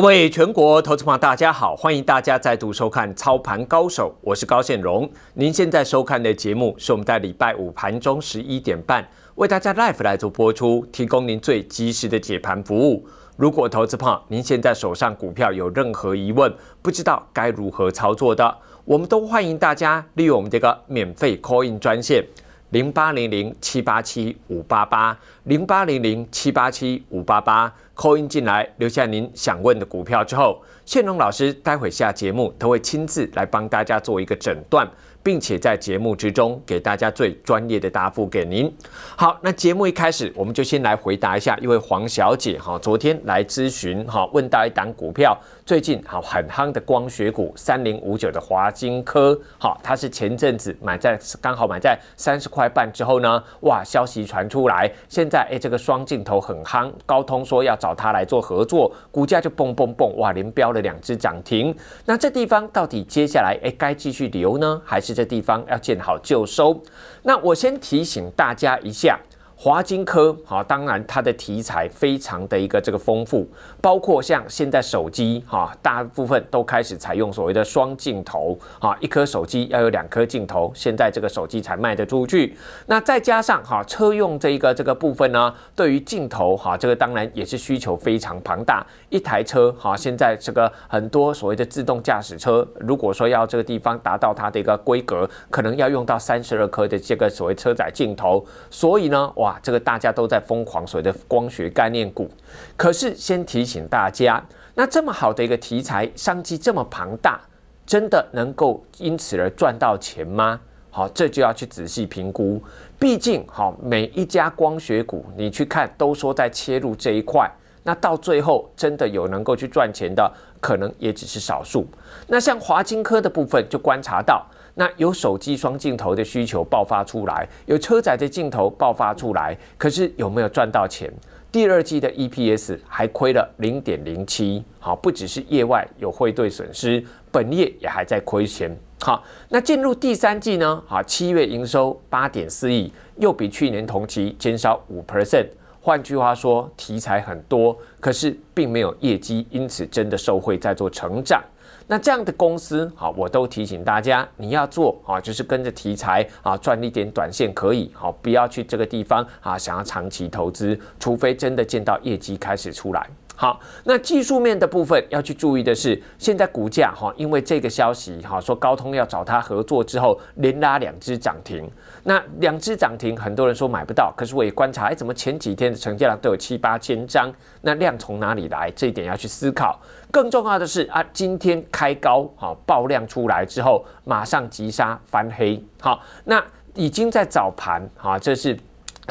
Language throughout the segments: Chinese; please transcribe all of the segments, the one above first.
各位全国投资友，大家好！欢迎大家再度收看《操盘高手》，我是高建荣。您现在收看的节目是我们在礼拜五盘中十一点半为大家 live 来做播出，提供您最及时的解盘服务。如果投资友，您现在手上股票有任何疑问，不知道该如何操作的，我们都欢迎大家利用我们这个免费 call in 专线。零八零零七八七五八八零八零零七八七五八八扣音进来留下您想问的股票之后，宪荣老师待会下节目他会亲自来帮大家做一个诊断。并且在节目之中给大家最专业的答复给您。好，那节目一开始我们就先来回答一下一位黄小姐哈，昨天来咨询哈，问到一档股票，最近好很夯的光学股三零五九的华金科，好，它是前阵子买在刚好买在三十块半之后呢，哇，消息传出来，现在哎这个双镜头很夯，高通说要找他来做合作，股价就蹦蹦蹦，哇，连飙了两只涨停。那这地方到底接下来哎该继续留呢，还是？的地方要见好就收。那我先提醒大家一下。华金科，哈，当然它的题材非常的一个这个丰富，包括像现在手机，哈，大部分都开始采用所谓的双镜头，哈，一颗手机要有两颗镜头，现在这个手机才卖得出去。那再加上哈，车用这一个这个部分呢，对于镜头，哈，这个当然也是需求非常庞大。一台车，哈，现在这个很多所谓的自动驾驶车，如果说要这个地方达到它的一个规格，可能要用到三十二颗的这个所谓车载镜头，所以呢，哇。这个大家都在疯狂所谓的光学概念股，可是先提醒大家，那这么好的一个题材，商机这么庞大，真的能够因此而赚到钱吗？好，这就要去仔细评估，毕竟好每一家光学股你去看都说在切入这一块，那到最后真的有能够去赚钱的，可能也只是少数。那像华金科的部分就观察到。那有手机双镜头的需求爆发出来，有车载的镜头爆发出来，可是有没有赚到钱？第二季的 EPS 还亏了零点零七，好，不只是业外有汇兑损失，本业也还在亏钱。好，那进入第三季呢？啊，七月营收八点四亿，又比去年同期减少五 percent。换句话说，题材很多，可是并没有业绩，因此真的受惠在做成长。那这样的公司，好，我都提醒大家，你要做啊，就是跟着题材啊，赚一点短线可以，好，不要去这个地方啊，想要长期投资，除非真的见到业绩开始出来。好，那技术面的部分要去注意的是，现在股价哈，因为这个消息哈，说高通要找他合作之后，连拉两只涨停。那两只涨停，很多人说买不到，可是我也观察，哎，怎么前几天的成交量都有七八千张？那量从哪里来？这一点要去思考。更重要的是啊，今天开高哈爆量出来之后，马上急杀翻黑好，那已经在早盘哈，这是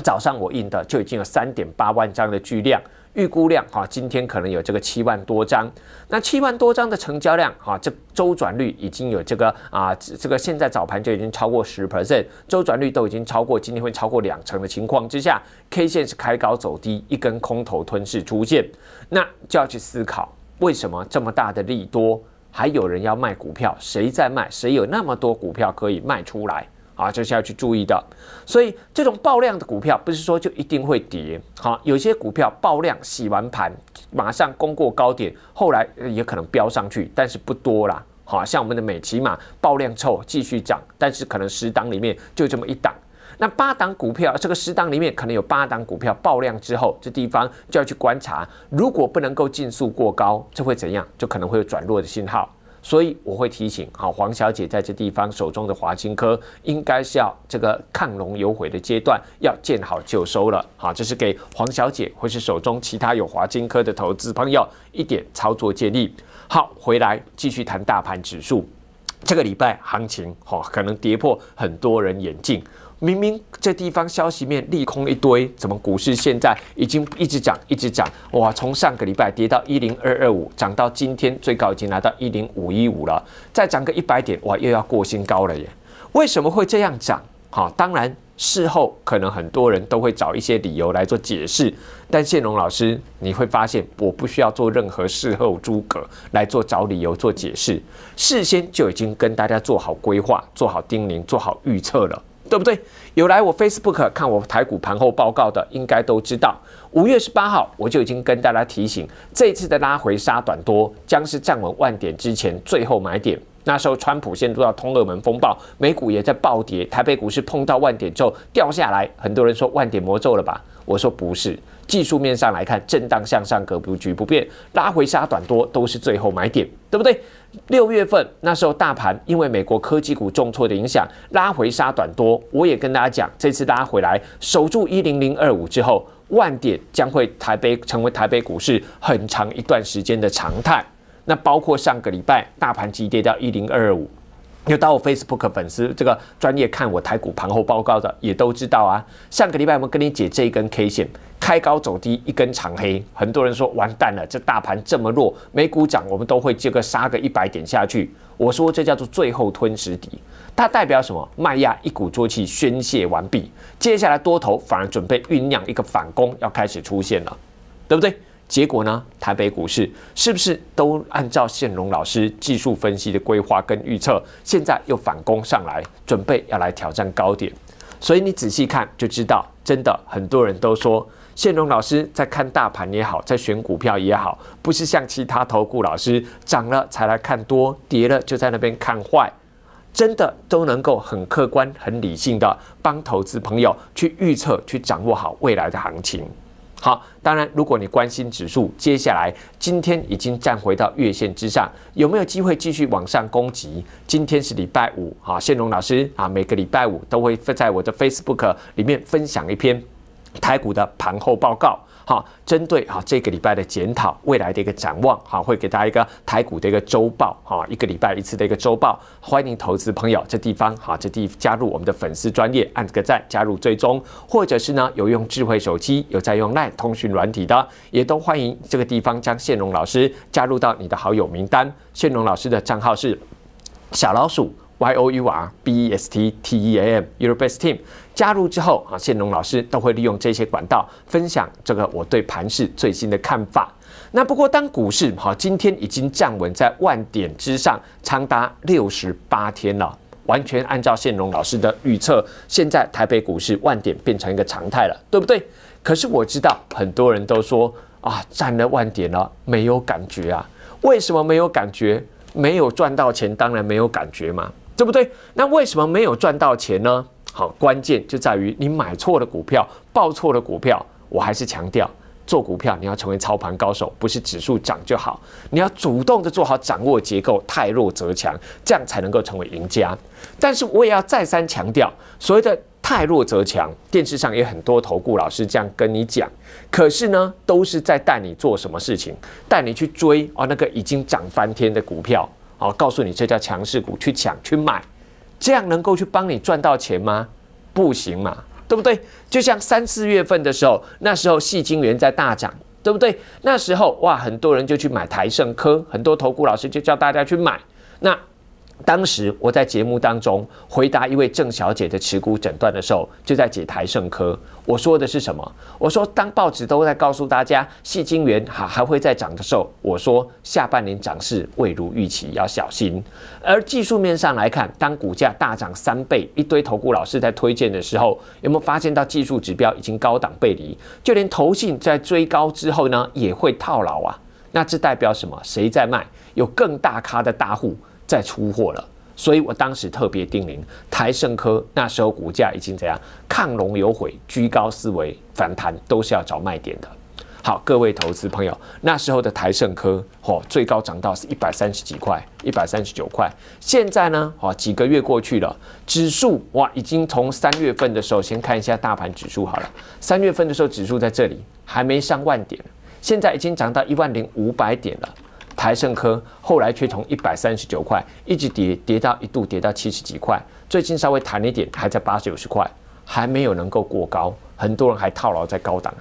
早上我印的，就已经有三点八万张的巨量预估量哈，今天可能有这个七万多张，那七万多张的成交量啊，这周转率已经有这个啊，这个现在早盘就已经超过十 percent，周转率都已经超过，今天会超过两成的情况之下，K 线是开高走低一根空头吞噬出现，那就要去思考。为什么这么大的利多，还有人要卖股票？谁在卖？谁有那么多股票可以卖出来？啊，这是要去注意的。所以这种爆量的股票，不是说就一定会跌。哈，有些股票爆量洗完盘，马上攻过高点，后来也可能飙上去，但是不多啦。好像我们的美骑马爆量之后继续涨，但是可能十档里面就这么一档。那八档股票，这个十档里面可能有八档股票爆量之后，这地方就要去观察，如果不能够尽速过高，这会怎样？就可能会有转弱的信号。所以我会提醒，好黄小姐在这地方手中的华金科，应该是要这个抗龙有悔的阶段，要见好就收了。好，这是给黄小姐或是手中其他有华金科的投资朋友一点操作建议。好，回来继续谈大盘指数，这个礼拜行情，好可能跌破很多人眼镜。明明这地方消息面利空一堆，怎么股市现在已经一直涨，一直涨？哇，从上个礼拜跌到一零二二五，涨到今天最高已经来到一零五一五了，再涨个一百点，哇，又要过新高了耶！为什么会这样涨？好，当然事后可能很多人都会找一些理由来做解释，但谢龙老师，你会发现我不需要做任何事后诸葛来做找理由做解释，事先就已经跟大家做好规划、做好叮咛、做好预测了。对不对？有来我 Facebook 看我台股盘后报告的，应该都知道，五月十八号我就已经跟大家提醒，这次的拉回杀短多，将是站稳万点之前最后买点。那时候川普陷都要通俄门风暴，美股也在暴跌，台北股市碰到万点之后掉下来，很多人说万点魔咒了吧？我说不是。技术面上来看，震荡向上格局不变，拉回杀短多都是最后买点，对不对？六月份那时候大盘因为美国科技股重挫的影响，拉回杀短多，我也跟大家讲，这次拉回来守住一零零二五之后，万点将会台北成为台北股市很长一段时间的常态。那包括上个礼拜大盘急跌到一零二五。有到我 Facebook 粉丝这个专业看我台股盘后报告的，也都知道啊。上个礼拜我们跟你解这一根 K 线，开高走低一根长黑，很多人说完蛋了，这大盘这么弱，没股涨，我们都会这个杀个一百点下去。我说这叫做最后吞食底，它代表什么？卖压一鼓作气宣泄完毕，接下来多头反而准备酝酿一个反攻，要开始出现了，对不对？结果呢？台北股市是不是都按照宪荣老师技术分析的规划跟预测？现在又反攻上来，准备要来挑战高点。所以你仔细看就知道，真的很多人都说宪荣老师在看大盘也好，在选股票也好，不是像其他投顾老师涨了才来看多，跌了就在那边看坏，真的都能够很客观、很理性的帮投资朋友去预测、去掌握好未来的行情。好，当然，如果你关心指数，接下来今天已经站回到月线之上，有没有机会继续往上攻击？今天是礼拜五啊，谢龙老师啊，每个礼拜五都会在我的 Facebook 里面分享一篇台股的盘后报告。好，针对哈这个礼拜的检讨，未来的一个展望，好，会给大家一个台股的一个周报，哈，一个礼拜一次的一个周报，欢迎投资朋友这地方，哈，这地加入我们的粉丝专业，按个赞，加入追踪，或者是呢有用智慧手机，有在用 LINE 通讯软体的，也都欢迎这个地方将谢荣老师加入到你的好友名单，谢荣老师的账号是小老鼠。Y O U R B E S T T E A M, Eurobest Team 加入之后啊，宪龙老师都会利用这些管道分享这个我对盘市最新的看法。那不过当股市哈今天已经站稳在万点之上，长达六十八天了，完全按照宪龙老师的预测，现在台北股市万点变成一个常态了，对不对？可是我知道很多人都说啊，站了万点了没有感觉啊？为什么没有感觉？没有赚到钱，当然没有感觉嘛。对不对？那为什么没有赚到钱呢？好，关键就在于你买错了股票，报错了股票。我还是强调，做股票你要成为操盘高手，不是指数涨就好，你要主动的做好掌握结构，太弱则强，这样才能够成为赢家。但是我也要再三强调，所谓的太弱则强，电视上也很多投顾老师这样跟你讲，可是呢，都是在带你做什么事情？带你去追啊那个已经涨翻天的股票。好，告诉你这叫强势股，去抢去买，这样能够去帮你赚到钱吗？不行嘛，对不对？就像三四月份的时候，那时候细金源在大涨，对不对？那时候哇，很多人就去买台盛科，很多投股老师就叫大家去买，那。当时我在节目当中回答一位郑小姐的持股诊断的时候，就在解台盛科。我说的是什么？我说当报纸都在告诉大家戏精元还还会再涨的时候，我说下半年涨势未如预期，要小心。而技术面上来看，当股价大涨三倍，一堆投顾老师在推荐的时候，有没有发现到技术指标已经高档背离？就连投信在追高之后呢，也会套牢啊。那这代表什么？谁在卖？有更大咖的大户。再出货了，所以我当时特别叮咛，台盛科，那时候股价已经怎样？抗龙有悔，居高思维反弹都是要找卖点的。好，各位投资朋友，那时候的台盛科，哦，最高涨到是一百三十几块，一百三十九块。现在呢，哦，几个月过去了，指数哇，已经从三月份的时候先看一下大盘指数好了。三月份的时候指数在这里还没上万点，现在已经涨到一万零五百点了。台盛科后来却从一百三十九块一直跌跌到一度跌到七十几块，最近稍微弹一点，还在八九十块，还没有能够过高，很多人还套牢在高档，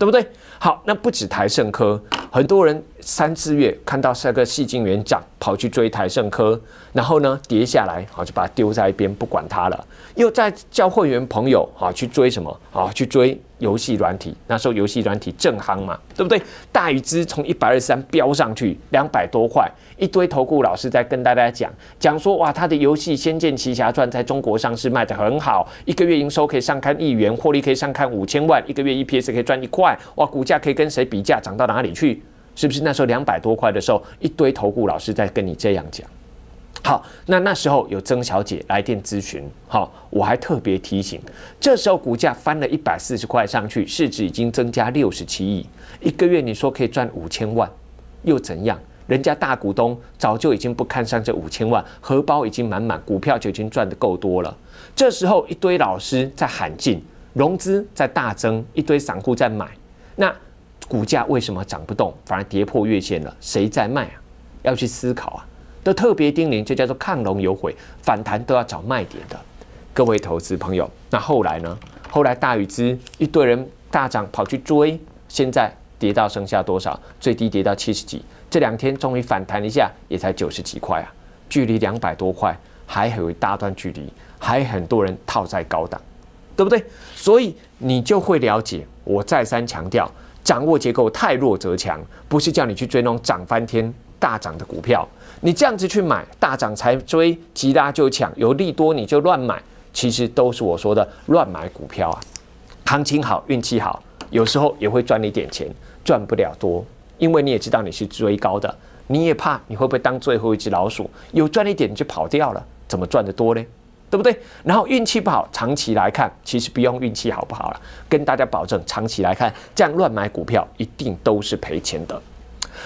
对不对？好，那不止台盛科，很多人。三四月看到三个戏精元涨，跑去追台盛科，然后呢跌下来，好就把它丢在一边不管它了。又在叫会员朋友啊去追什么？啊去追游戏软体。那时候游戏软体正夯嘛，对不对？大宇资从一百二十三飙上去两百多块，一堆投顾老师在跟大家讲，讲说哇，他的游戏《仙剑奇侠传》在中国上市卖的很好，一个月营收可以上看亿元，获利可以上看五千万，一个月 EPS 可以赚一块。哇，股价可以跟谁比价？涨到哪里去？是不是那时候两百多块的时候，一堆投顾老师在跟你这样讲？好，那那时候有曾小姐来电咨询，好，我还特别提醒，这时候股价翻了一百四十块上去，市值已经增加六十七亿，一个月你说可以赚五千万，又怎样？人家大股东早就已经不看上这五千万，荷包已经满满，股票就已经赚的够多了。这时候一堆老师在喊进，融资在大增，一堆散户在买，那。股价为什么涨不动，反而跌破月线了？谁在卖啊？要去思考啊！都特别叮咛，这叫做“亢龙有悔”，反弹都要找卖点的，各位投资朋友。那后来呢？后来大禹资一堆人大涨跑去追，现在跌到剩下多少？最低跌到七十几，这两天终于反弹一下，也才九十几块啊，距离两百多块还有一大段距离，还很多人套在高档，对不对？所以你就会了解，我再三强调。掌握结构，太弱则强，不是叫你去追那种涨翻天、大涨的股票。你这样子去买，大涨才追，急拉就抢，有利多你就乱买，其实都是我说的乱买股票啊。行情好，运气好，有时候也会赚你点钱，赚不了多，因为你也知道你是追高的，你也怕你会不会当最后一只老鼠，有赚一点你就跑掉了，怎么赚得多呢？对不对？然后运气不好，长期来看，其实不用运气好不好了。跟大家保证，长期来看，这样乱买股票一定都是赔钱的。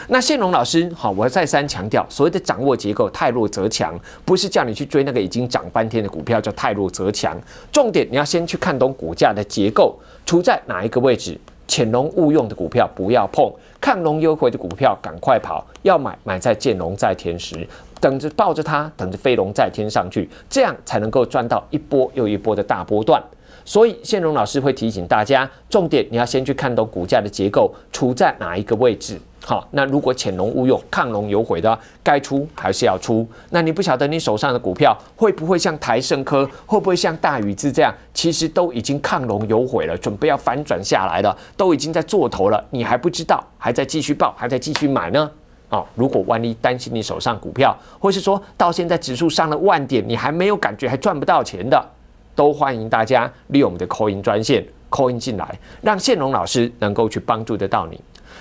那谢龙老师，好，我再三强调，所谓的掌握结构，泰弱则强，不是叫你去追那个已经涨半天的股票，叫泰弱则强。重点你要先去看懂股价的结构，处在哪一个位置，潜龙勿用的股票不要碰，看龙优惠的股票赶快跑，要买买在见龙在田时。等着抱着它，等着飞龙在天上去，这样才能够赚到一波又一波的大波段。所以，宪荣老师会提醒大家，重点你要先去看懂股价的结构处在哪一个位置。好，那如果潜龙勿用，亢龙有悔的，该出还是要出。那你不晓得你手上的股票会不会像台盛科，会不会像大宇智这样，其实都已经亢龙有悔了，准备要反转下来了，都已经在做头了，你还不知道，还在继续报，还在继续买呢？哦，如果万一担心你手上股票，或是说到现在指数上了万点，你还没有感觉还赚不到钱的，都欢迎大家利用我们的扣音专线 c 音进来，让建隆老师能够去帮助得到你。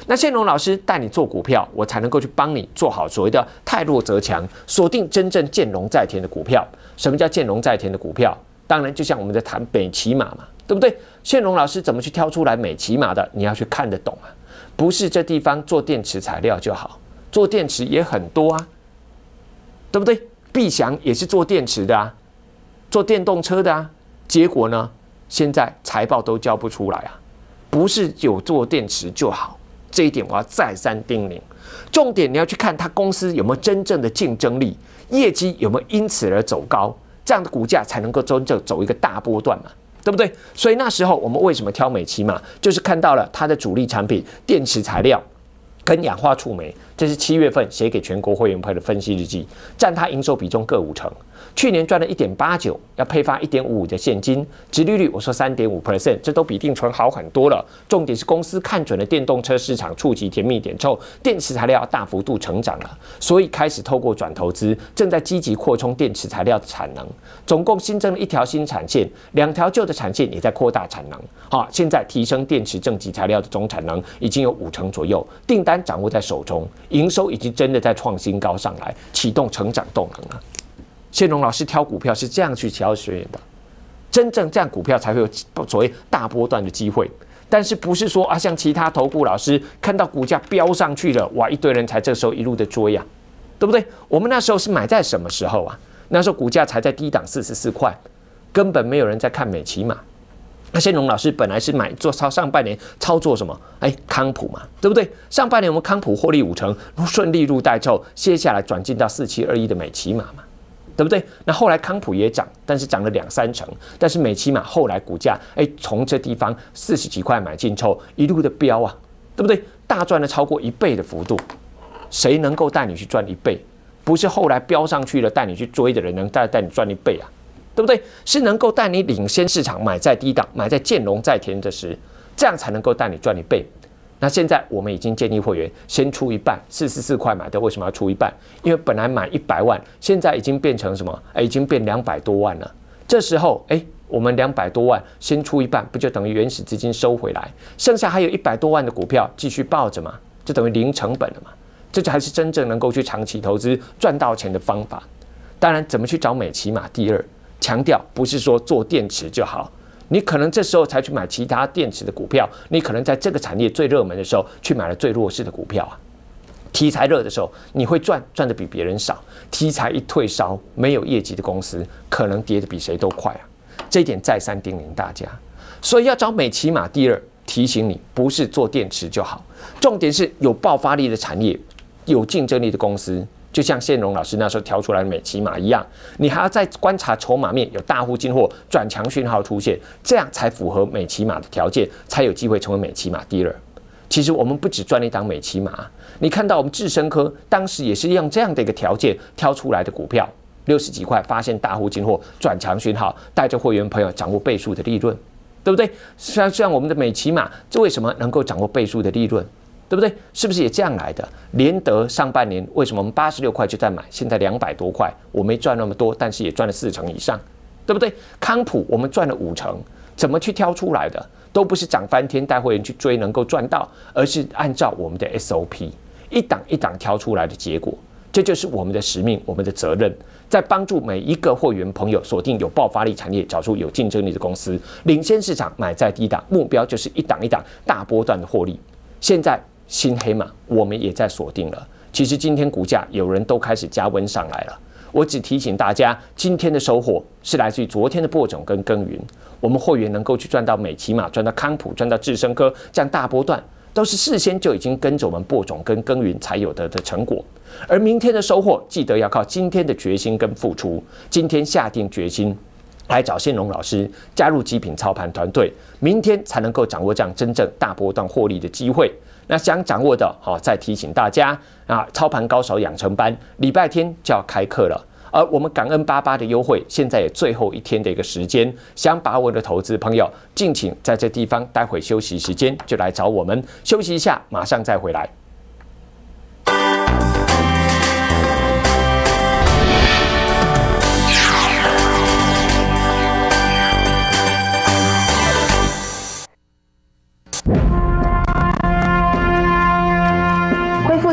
那建隆老师带你做股票，我才能够去帮你做好所谓的“泰弱则强”，锁定真正见龙在田的股票。什么叫见龙在田的股票？当然就像我们在谈美骑马嘛，对不对？建隆老师怎么去挑出来美骑马的？你要去看得懂啊，不是这地方做电池材料就好。做电池也很多啊，对不对？碧翔也是做电池的啊，做电动车的啊。结果呢，现在财报都交不出来啊。不是有做电池就好，这一点我要再三叮咛。重点你要去看它公司有没有真正的竞争力，业绩有没有因此而走高，这样的股价才能够真正走一个大波段嘛，对不对？所以那时候我们为什么挑美岐嘛，就是看到了它的主力产品电池材料跟氧化触媒，这是七月份写给全国会员派的分析日记，占他营收比重各五成。去年赚了一点八九，要配发一点五五的现金，直利率我说三点五 percent，这都比定存好很多了。重点是公司看准了电动车市场触及甜蜜点之后，电池材料要大幅度成长了，所以开始透过转投资，正在积极扩充电池材料的产能。总共新增了一条新产线，两条旧的产线也在扩大产能。好，现在提升电池正极材料的总产能已经有五成左右，订单掌握在手中。营收已经真的在创新高上来启动成长动能啊！谢龙老师挑股票是这样去挑学员的，真正这样股票才会有所谓大波段的机会。但是不是说啊，像其他投顾老师看到股价飙上去了，哇，一堆人才这时候一路的追呀，对不对？我们那时候是买在什么时候啊？那时候股价才在低档四十四块，根本没有人在看美骑嘛。那先龙老师本来是买做操上半年操作什么？哎，康普嘛，对不对？上半年我们康普获利五成，顺利入代后，接下来转进到四七二一的美骑马嘛，对不对？那后来康普也涨，但是涨了两三成，但是美骑马后来股价哎，从这地方四十几块买进之后，一路的飙啊，对不对？大赚了超过一倍的幅度，谁能够带你去赚一倍？不是后来飙上去了带你去追的人能带带你赚一倍啊？对不对？是能够带你领先市场，买在低档，买在建龙在填的时，这样才能够带你赚一倍。那现在我们已经建立会员，先出一半，四十四块买的，为什么要出一半？因为本来买一百万，现在已经变成什么？哎，已经变两百多万了。这时候，哎，我们两百多万先出一半，不就等于原始资金收回来？剩下还有一百多万的股票继续抱着嘛，就等于零成本了嘛。这就还是真正能够去长期投资赚到钱的方法。当然，怎么去找美琪嘛？第二。强调不是说做电池就好，你可能这时候才去买其他电池的股票，你可能在这个产业最热门的时候去买了最弱势的股票啊。题材热的时候你会赚，赚的比别人少。题材一退烧，没有业绩的公司可能跌的比谁都快啊。这一点再三叮咛大家，所以要找美骑马。第二提醒你，不是做电池就好，重点是有爆发力的产业，有竞争力的公司。就像谢荣老师那时候挑出来的美骑马一样，你还要再观察筹码面有大户进货转强讯号出现，这样才符合美骑马的条件，才有机会成为美骑马第二。其实我们不止赚了一档美骑马，你看到我们智深科当时也是用这样的一个条件挑出来的股票，六十几块发现大户进货转强讯号，带着会员朋友掌握倍数的利润，对不对？像像我们的美骑马，这为什么能够掌握倍数的利润？对不对？是不是也这样来的？联德上半年为什么我八十六块就在买？现在两百多块，我没赚那么多，但是也赚了四成以上，对不对？康普我们赚了五成，怎么去挑出来的？都不是涨翻天带会员去追能够赚到，而是按照我们的 SOP 一档一档挑出来的结果。这就是我们的使命，我们的责任，在帮助每一个会员朋友锁定有爆发力产业，找出有竞争力的公司，领先市场买在低档，目标就是一档一档大波段的获利。现在。新黑马，我们也在锁定了。其实今天股价有人都开始加温上来了。我只提醒大家，今天的收获是来自于昨天的播种跟耕耘。我们会员能够去赚到美骑马、赚到康普、赚到智深科这样大波段，都是事先就已经跟着我们播种跟耕耘才有的的成果。而明天的收获，记得要靠今天的决心跟付出。今天下定决心来找新龙老师加入极品操盘团队，明天才能够掌握这样真正大波段获利的机会。那想掌握的，好再提醒大家，啊，操盘高手养成班礼拜天就要开课了，而我们感恩八八的优惠，现在也最后一天的一个时间，想把握的投资朋友，敬请在这地方待会休息时间就来找我们休息一下，马上再回来。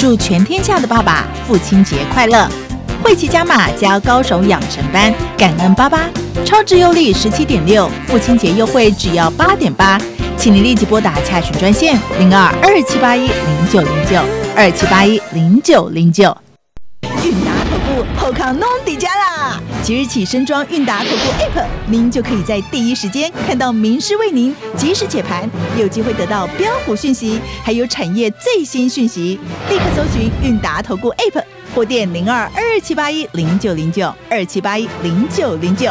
祝全天下的爸爸父亲节快乐！惠骑加码教高手养成班，感恩爸爸，超值优利十七点六，父亲节优惠只要八点八，请你立即拨打洽询专线零二二七八一零九零九二七八一零九零九。韵达服步，后康弄的家。即日起，深装韵达投顾 App，您就可以在第一时间看到名师为您及时解盘，有机会得到标股讯息，还有产业最新讯息。立刻搜寻韵达投顾 App，或电零二二七八一零九零九二七八一零九零九。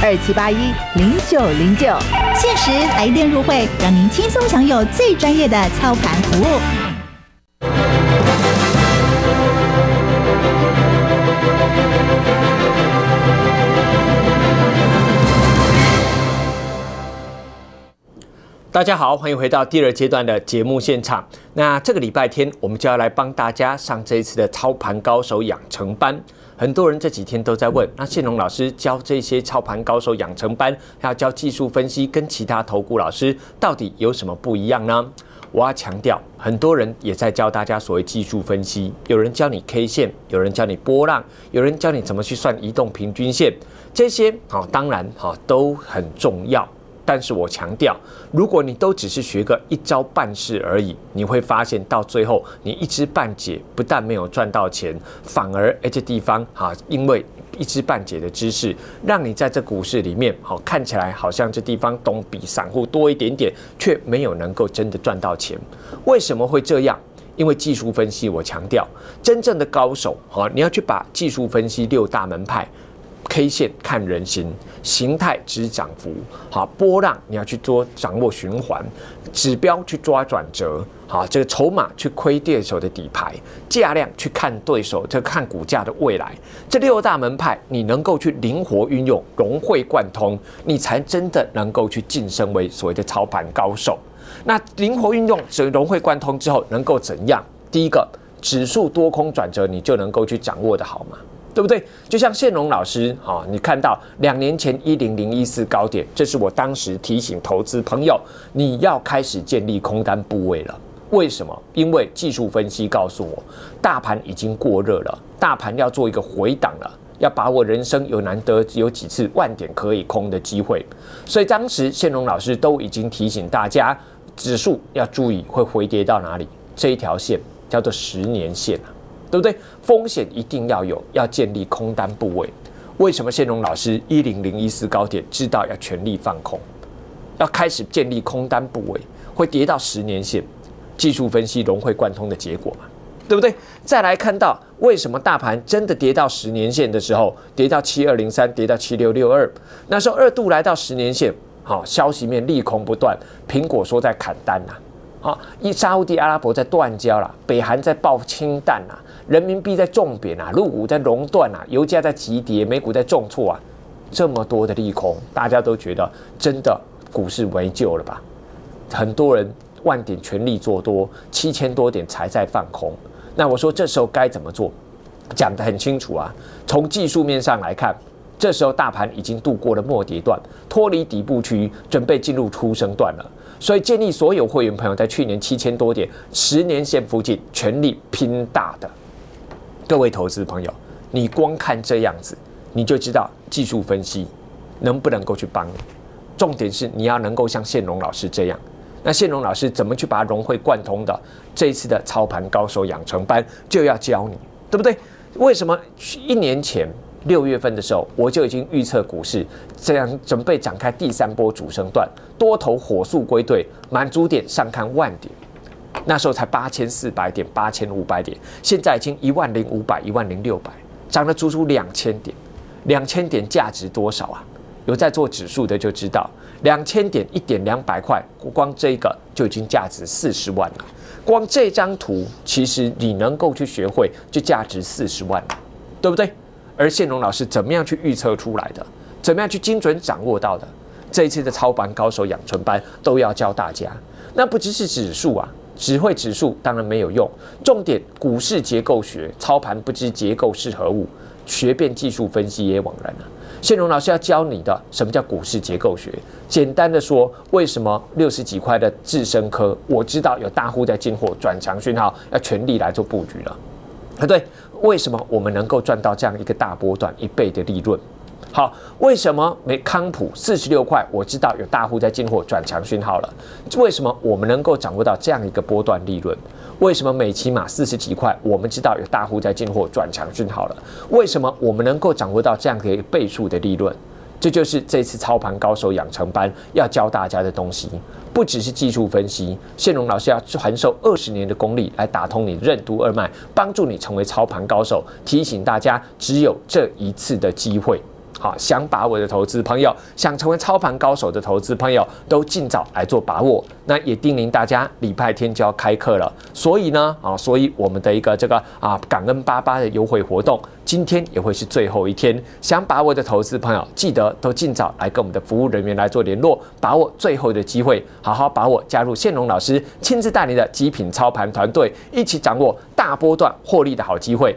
二七八一零九零九，限时来电入会，让您轻松享有最专业的操盘服务。大家好，欢迎回到第二阶段的节目现场。那这个礼拜天，我们就要来帮大家上这一次的操盘高手养成班。很多人这几天都在问，那谢荣老师教这些操盘高手养成班，要教技术分析，跟其他投顾老师到底有什么不一样呢？我要强调，很多人也在教大家所谓技术分析，有人教你 K 线，有人教你波浪，有人教你怎么去算移动平均线，这些好，当然好，都很重要。但是我强调，如果你都只是学个一招半式而已，你会发现到最后你一知半解，不但没有赚到钱，反而诶这地方哈，因为一知半解的知识，让你在这股市里面好看起来好像这地方懂比散户多一点点，却没有能够真的赚到钱。为什么会这样？因为技术分析，我强调，真正的高手哈，你要去把技术分析六大门派。K 线看人心，形态知涨幅，好波浪你要去做掌握循环，指标去抓转折，好这个筹码去亏对手的底牌，价量去看对手这看股价的未来，这六大门派你能够去灵活运用融会贯通，你才真的能够去晋升为所谓的操盘高手。那灵活运用这融会贯通之后能够怎样？第一个指数多空转折你就能够去掌握的好吗？对不对？就像谢龙老师，哈，你看到两年前一零零一四高点，这是我当时提醒投资朋友，你要开始建立空单部位了。为什么？因为技术分析告诉我，大盘已经过热了，大盘要做一个回档了，要把握人生有难得有几次万点可以空的机会。所以当时谢龙老师都已经提醒大家，指数要注意会回跌到哪里。这一条线叫做十年线啊。对不对？风险一定要有，要建立空单部位。为什么谢荣老师一零零一四高点知道要全力放空，要开始建立空单部位？会跌到十年线，技术分析融会贯通的结果嘛？对不对？再来看到为什么大盘真的跌到十年线的时候，跌到七二零三，跌到七六六二，那时候二度来到十年线，好，消息面利空不断，苹果说在砍单呐。啊！一沙地阿拉伯在断交了，北韩在爆氢弹啊，人民币在重贬啊，入股在熔断啊，油价在急跌，美股在重挫啊，这么多的利空，大家都觉得真的股市没救了吧？很多人万点全力做多，七千多点才在放空。那我说这时候该怎么做？讲得很清楚啊！从技术面上来看，这时候大盘已经度过了末跌段，脱离底部区，准备进入出生段了。所以，建议所有会员朋友在去年七千多点、十年线附近全力拼大的各位投资朋友，你光看这样子，你就知道技术分析能不能够去帮你。重点是你要能够像谢龙老师这样，那谢龙老师怎么去把融会贯通的？这一次的操盘高手养成班就要教你，对不对？为什么一年前？六月份的时候，我就已经预测股市这样准备展开第三波主升段，多头火速归队，满足点上看万点。那时候才八千四百点、八千五百点，现在已经一万零五百、一万零六百，涨了足足两千点。两千点价值多少啊？有在做指数的就知道，两千点一点两百块，光这个就已经价值四十万了。光这张图，其实你能够去学会，就价值四十万，对不对？而谢龙老师怎么样去预测出来的？怎么样去精准掌握到的？这一次的操盘高手养成班都要教大家。那不只是指数啊，只会指数当然没有用。重点股市结构学，操盘不知结构是何物，学遍技术分析也枉然了。谢龙老师要教你的，什么叫股市结构学？简单的说，为什么六十几块的智深科，我知道有大户在进货转强讯号，要全力来做布局了。啊，对。为什么我们能够赚到这样一个大波段一倍的利润？好，为什么没康普四十六块？我知道有大户在进货转强讯号了。为什么我们能够掌握到这样一个波段利润？为什么美骑马四十几块？我们知道有大户在进货转强讯号了。为什么我们能够掌握到这样的一个倍数的利润？这就是这次操盘高手养成班要教大家的东西，不只是技术分析。谢荣老师要传授二十年的功力，来打通你任督二脉，帮助你成为操盘高手。提醒大家，只有这一次的机会。好，想把我的投资朋友，想成为操盘高手的投资朋友，都尽早来做把握。那也叮咛大家礼拜天就要开课了，所以呢，啊，所以我们的一个这个啊感恩八八的优惠活动，今天也会是最后一天。想把我的投资朋友，记得都尽早来跟我们的服务人员来做联络，把握最后的机会，好好把握加入现龙老师亲自带领的极品操盘团队，一起掌握大波段获利的好机会。